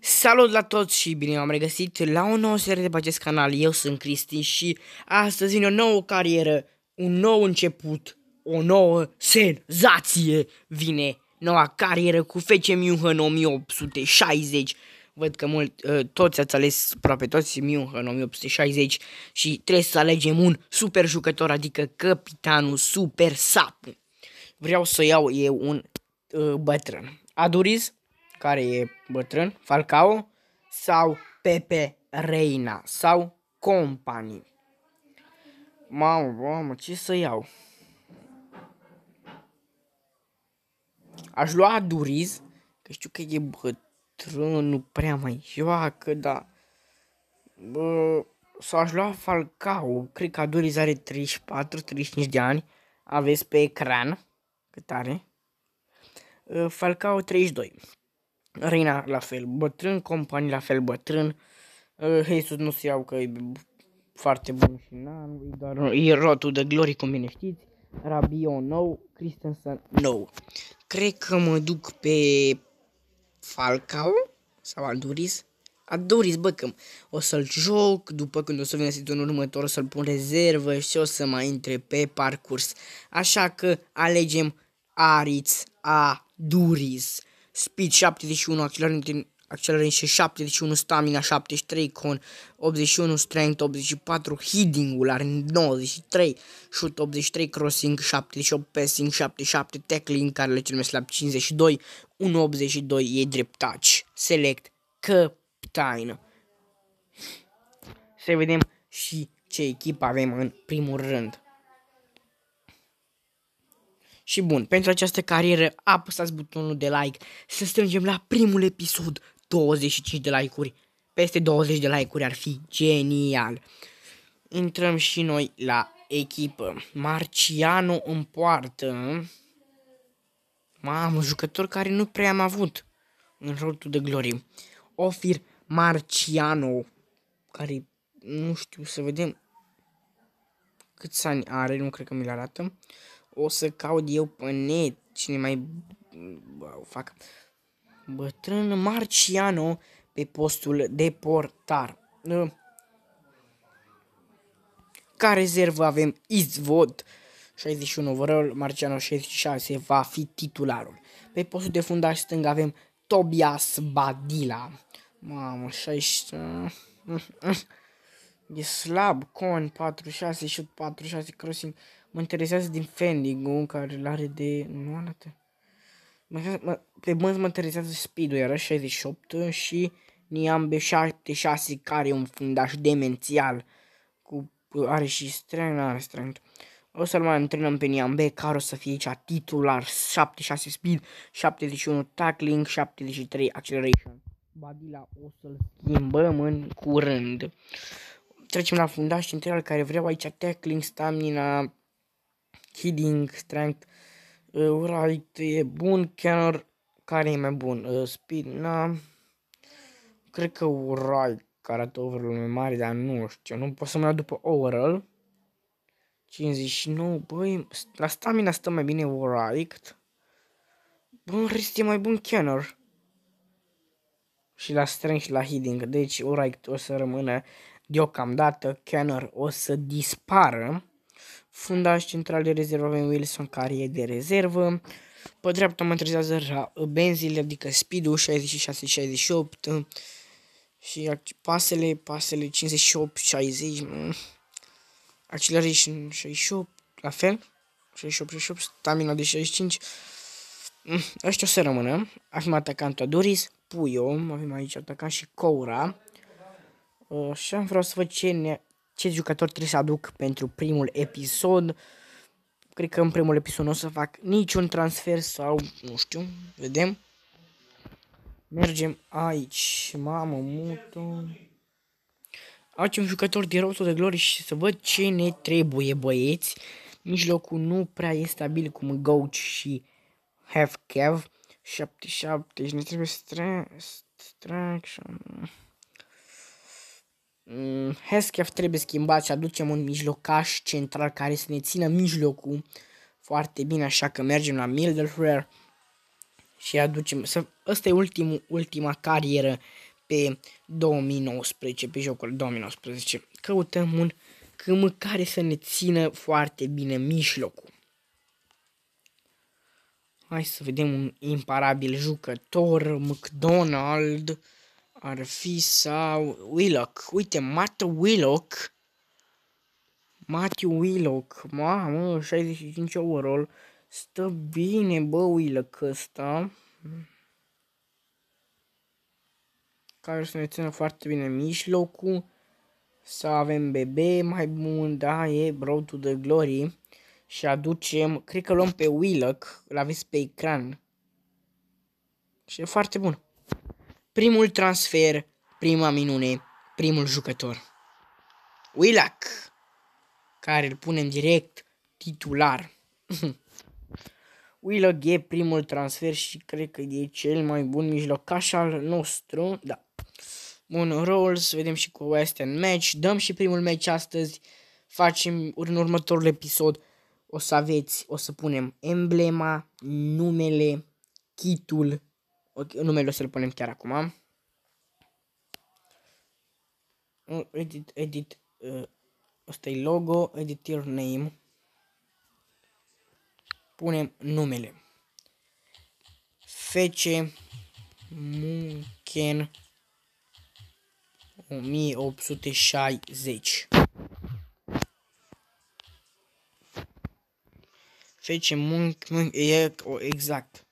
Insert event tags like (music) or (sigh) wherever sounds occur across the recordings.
Salut la toți și bine am regăsit la o nouă serie pe acest canal. Eu sunt Cristi și astăzi vine o nouă carieră, un nou început, o nouă senzație. Vine noua carieră cu FC München 1860. Văd că mult, ă, toți ați ales, aproape toți München 1860 și trebuie să alegem un super jucător, adică capitanul super sap. Vreau să iau eu un uh, bătrân. Aduriți? care e bătrân, Falcao, sau Pepe Reina, sau Company. Mamă, mamă, ce să iau? Aș lua Duriz, că știu că e bătrân, nu prea mai joacă, dar... Bă, sau aș lua Falcao, cred că Duriz are 34-35 de ani, aveți pe ecran cât are. Ă, Falcao 32. Reina la fel bătrân, companii la fel bătrân. Uh, nu se iau că e foarte bun și n-am, e doar e rotul de glory, cum bine știți. Rabio nou, Christensen nou. Cred că mă duc pe Falcao sau Alduris. Alduris, bă, că o să-l joc, după când o să vină sezonul următor, o să-l pun rezervă și o să mai intre pe parcurs. Așa că alegem Ariț A. Duris. Speed 71, Accelerant, Acceleration 71, Stamina 73, Con 81, Strength 84, Heading-ul are 93, Shoot 83, Crossing 78, Passing 77, Tackling care le cel mai slab 52, 182 e touch, Select Captain. Să vedem și ce echipă avem în primul rând. Și bun, pentru această carieră apăsați butonul de like să strângem la primul episod 25 de like-uri. Peste 20 de like-uri ar fi genial. Intrăm și noi la echipă. Marciano în poartă. Mamă, jucător care nu prea am avut în rolul de glorie. Ofir Marciano, care nu știu să vedem câți ani are, nu cred că mi-l arată o să caut eu pe net cine mai wow, fac bătrân Marciano pe postul de portar. Ă. Ca rezervă avem Izvod, 61 overall, Marciano 66 va fi titularul. Pe postul de fundaș stâng avem Tobias Badila. Mamă, 60... E slab, con 46, shoot 46, crossing mă interesează din fending un care îl are de... Nu arată... Mă, pe bănzi mă interesează speed ul era 68 și Niambe 76 care e un fundaș demențial cu are și strength, are strength. O să-l mai antrenăm pe Niambe care o să fie aici titular 76 speed, 71 tackling, 73 acceleration. Badila o să-l schimbăm în curând. Trecem la fundaș central care vreau aici tackling, stamina, Healing, Strength. Uh, Right e bun, Kenner care e mai bun? Uh, speed, na. Cred că Right care arată overall mai mare, dar nu știu. Nu pot să mă iau după overall. 59, băi, la stamina stă mai bine Right. Bă, în rest e mai bun Kenner. Și la strength și la healing. Deci Right o să rămână deocamdată. Kenner o să dispară fundaș central de rezervă avem Wilson care e de rezervă. Pe dreapta mă trezează benzile, adică speed-ul 66-68 și uh, pasele, pasele 58-60, acceleration 68, la fel, 68-68, stamina de 65, mm, ăștia o să rămână. Avem atacantul Doris, Puyo, avem aici atacant și Coura, Așa, vreau să văd ce ne ce jucători trebuie să aduc pentru primul episod. Cred că în primul episod nu o să fac niciun transfer sau nu știu, vedem. Mergem aici, mamă, mută. Aici un jucător de rotul de glory și să văd ce ne trebuie, băieți. Mijlocul nu prea e stabil cum Gouch și Half Cav. 77, ne trebuie stra... Mm, Hescraft trebuie schimbat și aducem un mijlocaș central care să ne țină mijlocul foarte bine, așa că mergem la Middleware și aducem, să, ăsta e ultimul, ultima carieră pe 2019, pe jocul 2019. Căutăm un câm care să ne țină foarte bine mijlocul. Hai să vedem un imparabil jucător, McDonald, ar fi sau Willock. Uite, Matt Willock. Matthew Willock. Mamă, 65 overall. Stă bine, bă, Willock ăsta. Care să ne țină foarte bine mijlocul. Să avem bebe mai bun, da, e Road to the Glory. Și aducem, cred că luăm pe Willock, l aveți pe ecran. Și e foarte bun primul transfer, prima minune, primul jucător. Willac, care îl punem direct titular. (laughs) Willock e primul transfer și cred că e cel mai bun mijlocaș al nostru. Da. Bun, Rolls, vedem și cu Western Match. Dăm și primul match astăzi. Facem în următorul episod. O să aveți, o să punem emblema, numele, kitul Ok, numele o să-l punem chiar acum. Edit, edit, uh, ăsta e logo, edit your name. Punem numele. Fece Munchen 1860. Fece Munchen, e, exact.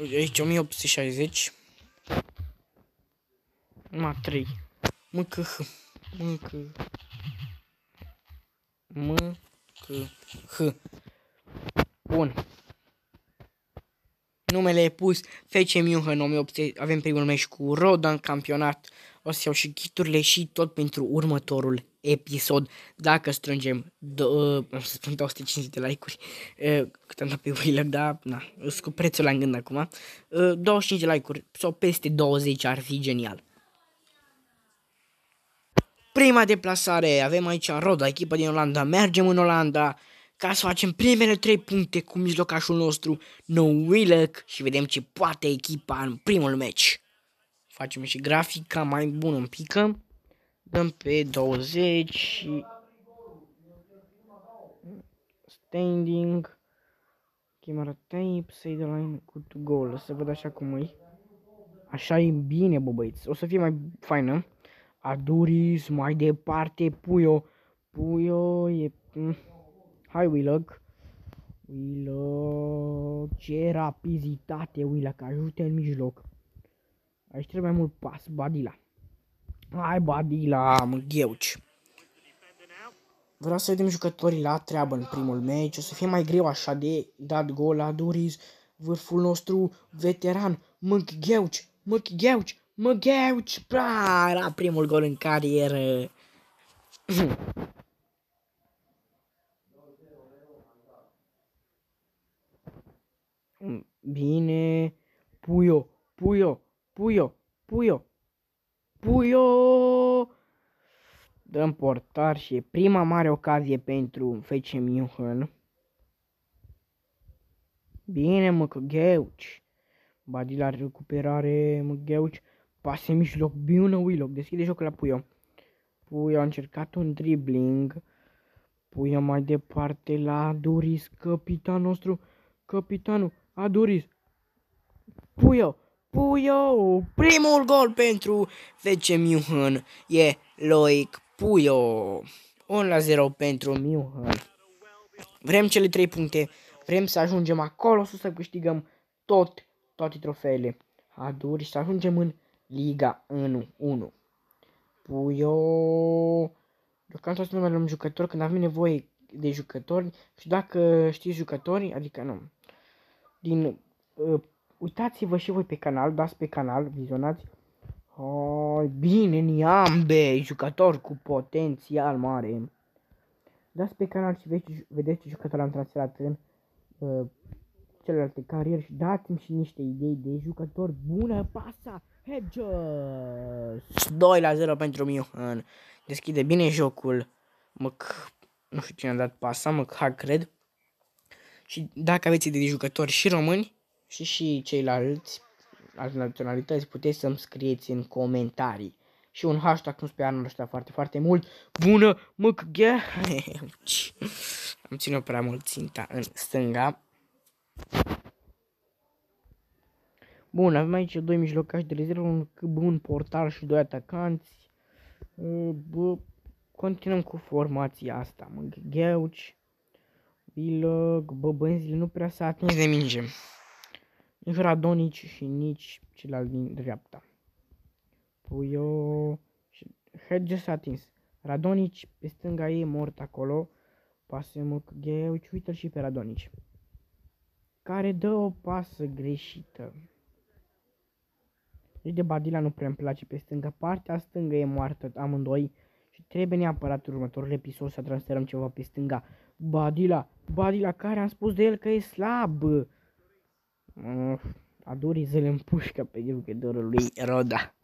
Aici 1860. Ma 3. Mă că h. Mă că Mă că h. Bun. Numele e pus FC Miuhă în 1800. Avem primul meci cu Rodan campionat o să iau și ghiturile și tot pentru următorul episod. Dacă strângem, do, uh, să spun 250 de like-uri, uh, cât am dat pe Wheeler, da, na, cu prețul la gând acum, uh, 25 de like-uri sau peste 20 ar fi genial. Prima deplasare, avem aici Roda, echipa din Olanda, mergem în Olanda, ca să facem primele trei puncte cu mijlocașul nostru, Nou Willock, și vedem ce poate echipa în primul meci. Facem și grafica mai bună un pică. Dăm pe 20 și... Standing. Camera tape, say the line, good to go. Să văd așa cum e. Așa e bine, bă băieți. O să fie mai faină. Aduris, mai departe, Puyo. Puyo e... Mm, hai, Willock. Willock, ce rapiditate, Willock, ajută în mijloc. Aici trebuie mai mult pas, Badila. Hai, Badila, gheuci. Vreau să vedem jucătorii la treabă în primul meci. O să fie mai greu așa de dat gol la Duriz. Vârful nostru veteran, Mânchgheuci, gheuci. Mânchgheuci. La primul gol în carieră. Bine, Puio, Puio, Puio, Puio, Puio! Dăm portar și e prima mare ocazie pentru FC München. Bine, mă, că Geuci. Badi la recuperare, mă, Gheuci. Pase mijloc, bine, Willock. Deschide jocul la Puio. Puio a încercat un dribbling. Puio mai departe la Duris, capitan nostru. Capitanul, a Doris. Puio, Puio. Primul gol pentru FC Miuhân e Loic Puio. 1 la 0 pentru Miuhân. Vrem cele 3 puncte. Vrem să ajungem acolo sus să câștigăm tot, toate trofeele. Aduri să ajungem în Liga 1. 1. Puio. Deocamdată să nu mai luăm jucători când avem nevoie de jucători și dacă știți jucători, adică nu, din uh, Uitați-vă și voi pe canal, dați pe canal, vizionați. Oh, bine, ambe jucător cu potențial mare. Dați pe canal și vedeți, vedeți jucători am transferat în uh, celelalte cariere și dați-mi și niște idei de jucători bună pasa. Hedges! 2 la 0 pentru Mihan. Deschide bine jocul. Măc... Nu știu cine a dat pasa, mă, cred. Și dacă aveți idei de jucători și români, și și ceilalți alte naționalități puteți să-mi scrieți în comentarii. Și un hashtag cum spui anul ăsta foarte, foarte mult. Bună măcghe! (laughs) Am ținut prea mult ținta în stânga. Bun, avem aici doi mijlocași de rezervă, un bun portar și doi atacanți. Bă, continuăm cu formația asta. Măgheuci, Bilog, bă, bănzile nu prea s-a atins de minge. Radonici și nici celălalt din dreapta. Puio... Hedge s-a atins. Radonici pe stânga ei mort acolo. Pasemuc Gheuci, uite-l și pe Radonici. Care dă o pasă greșită. Deci de Badila nu prea îmi place pe stânga. Partea stângă e moartă amândoi și trebuie neapărat următorul episod să transferăm ceva pe stânga. Badila, Badila, care am spus de el că e slab. Aduri să le împușcă pe jucătorul lui Roda.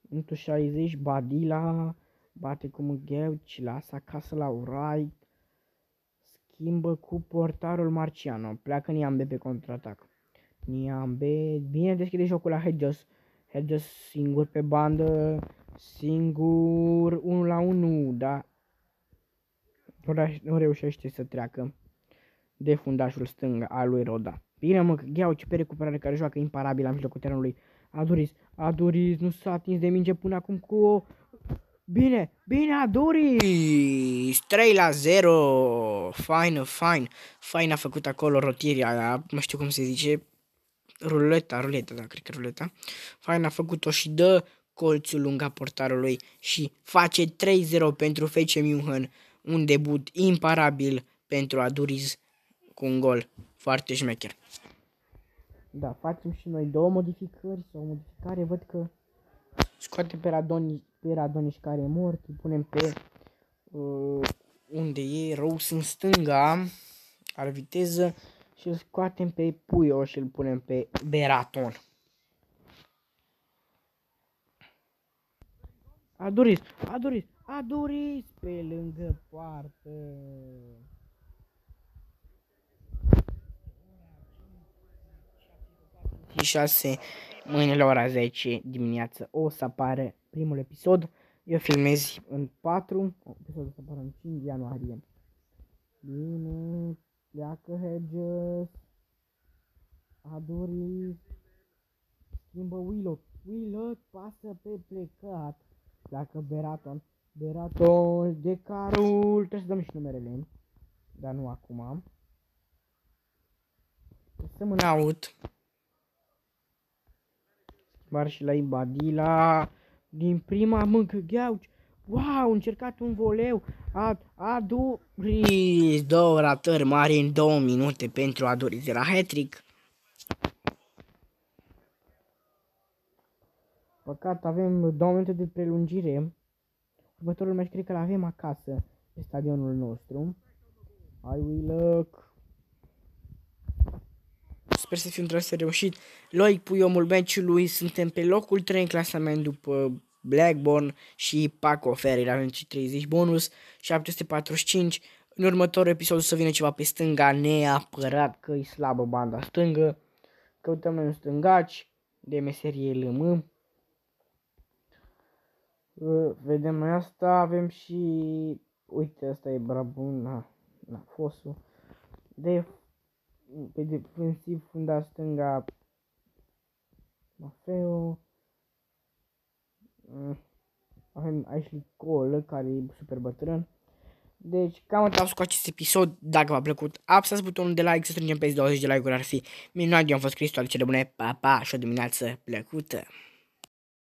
Minutul 60, Badila bate cu Mugheu, lasă acasă la urai, schimbă cu portarul Marciano, pleacă Niambe pe contraatac. Niambe, bine deschide jocul la Hedges, Hedges singur pe bandă, singur 1 la 1, dar nu reușește să treacă de fundașul stâng al lui Roda. Bine mă, ce pe recuperare care joacă imparabil la mijlocul terenului. Aduriz, Aduriz nu s-a atins de minge până acum cu o... Bine, bine Aduriz. 3 la 0! Fain, fain! Fain a făcut acolo rotirea, nu știu cum se zice, ruleta, ruleta, da, cred că ruleta. Fain a făcut-o și dă colțul lunga portarului și face 3-0 pentru FC München, un debut imparabil pentru Aduriz cu un gol. Foarte șmecher. Da, facem și noi două modificări sau o modificare. Văd că scoate pe Radoni, pe și care e mort. Îi punem pe uh, unde e Rose în stânga. Are viteză. Și îl scoatem pe Puio și îl punem pe Beraton. Adoris, Adoris, Adoris pe lângă poartă. 26 mâine la ora 10 dimineață o să apare primul episod. Eu filmez în 4, o, episodul o să apară în 5 ianuarie. Bine, pleacă Hedges, Aduri, schimbă Willow, Willow pasă pe plecat, pleacă Beraton, Beraton, de carul, trebuie să dăm și numerele, dar nu acum. Să mă aud. Bar și la Ibadila. Din prima gheauci. Wow, încercat un voleu. A, a du... Riz, două ratări mari în două minute pentru a de la Hetric. Păcat, avem două minute de prelungire. Următorul meci cred că l avem acasă, pe stadionul nostru. I will look. Sper să fim să reușit. Loic, puiomul meciului, suntem pe locul 3 în clasament după Blackburn și Paco Ferry la 30 bonus, 745. În următorul episod să vină ceva pe stânga neapărat că e slabă banda stângă. Căutăm noi un stângaci de meserie LM. Vedem asta, avem și... Uite, asta e Brabun, la na, fosul. De pe defensiv funda stânga Mafeo. Mm. Avem Ashley Cole, care e super bătrân. Deci, cam atât cu acest episod. Dacă v-a plăcut, apăsați butonul de like să strângem pe 20 de like-uri ar fi. Minunat, eu am fost Cristo, cele bune, pa, pa și o dimineață plăcută!